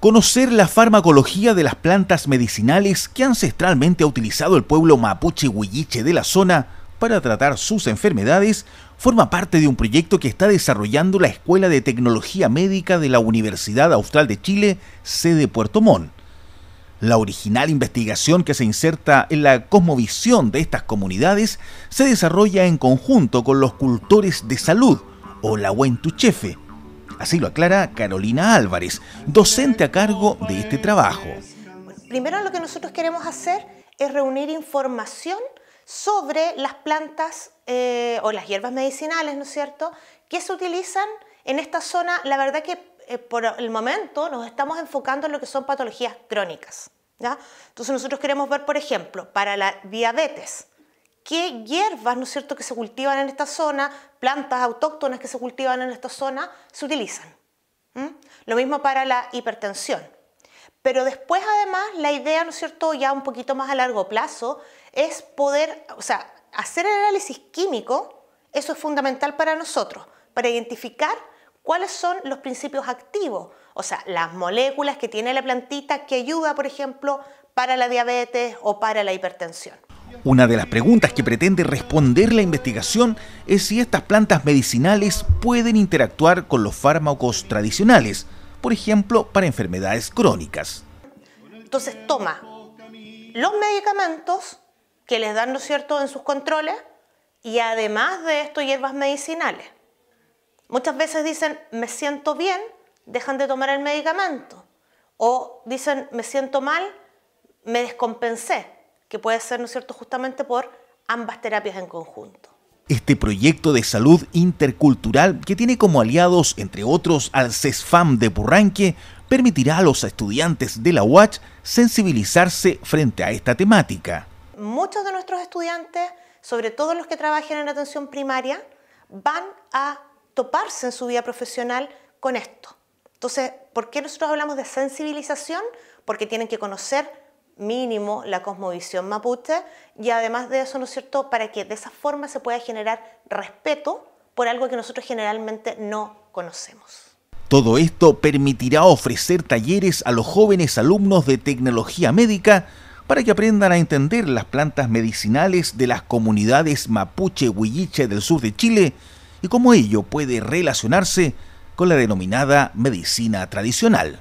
Conocer la farmacología de las plantas medicinales que ancestralmente ha utilizado el pueblo mapuche huilliche de la zona para tratar sus enfermedades forma parte de un proyecto que está desarrollando la Escuela de Tecnología Médica de la Universidad Austral de Chile, sede Puerto Montt la original investigación que se inserta en la cosmovisión de estas comunidades se desarrolla en conjunto con los cultores de salud o la Huentuchefe. Así lo aclara Carolina Álvarez, docente a cargo de este trabajo. Primero lo que nosotros queremos hacer es reunir información sobre las plantas eh, o las hierbas medicinales, ¿no es cierto?, que se utilizan en esta zona. La verdad que eh, por el momento nos estamos enfocando en lo que son patologías crónicas. Entonces nosotros queremos ver, por ejemplo, para la diabetes, qué hierbas, ¿no es cierto?, que se cultivan en esta zona, plantas autóctonas que se cultivan en esta zona, se utilizan. ¿Mm? Lo mismo para la hipertensión. Pero después, además, la idea, ¿no es cierto?, ya un poquito más a largo plazo, es poder, o sea, hacer el análisis químico, eso es fundamental para nosotros, para identificar ¿Cuáles son los principios activos? O sea, las moléculas que tiene la plantita que ayuda, por ejemplo, para la diabetes o para la hipertensión. Una de las preguntas que pretende responder la investigación es si estas plantas medicinales pueden interactuar con los fármacos tradicionales, por ejemplo, para enfermedades crónicas. Entonces toma los medicamentos que les dan, ¿no cierto?, en sus controles y además de esto hierbas medicinales. Muchas veces dicen, me siento bien, dejan de tomar el medicamento. O dicen, me siento mal, me descompensé, que puede ser, ¿no cierto?, justamente por ambas terapias en conjunto. Este proyecto de salud intercultural, que tiene como aliados, entre otros, al CESFAM de Burranque, permitirá a los estudiantes de la UACH sensibilizarse frente a esta temática. Muchos de nuestros estudiantes, sobre todo los que trabajan en atención primaria, van a toparse en su vida profesional con esto. Entonces, ¿por qué nosotros hablamos de sensibilización? Porque tienen que conocer mínimo la cosmovisión mapuche y además de eso, ¿no es cierto?, para que de esa forma se pueda generar respeto por algo que nosotros generalmente no conocemos. Todo esto permitirá ofrecer talleres a los jóvenes alumnos de tecnología médica para que aprendan a entender las plantas medicinales de las comunidades mapuche-huilliche del sur de Chile y cómo ello puede relacionarse con la denominada medicina tradicional.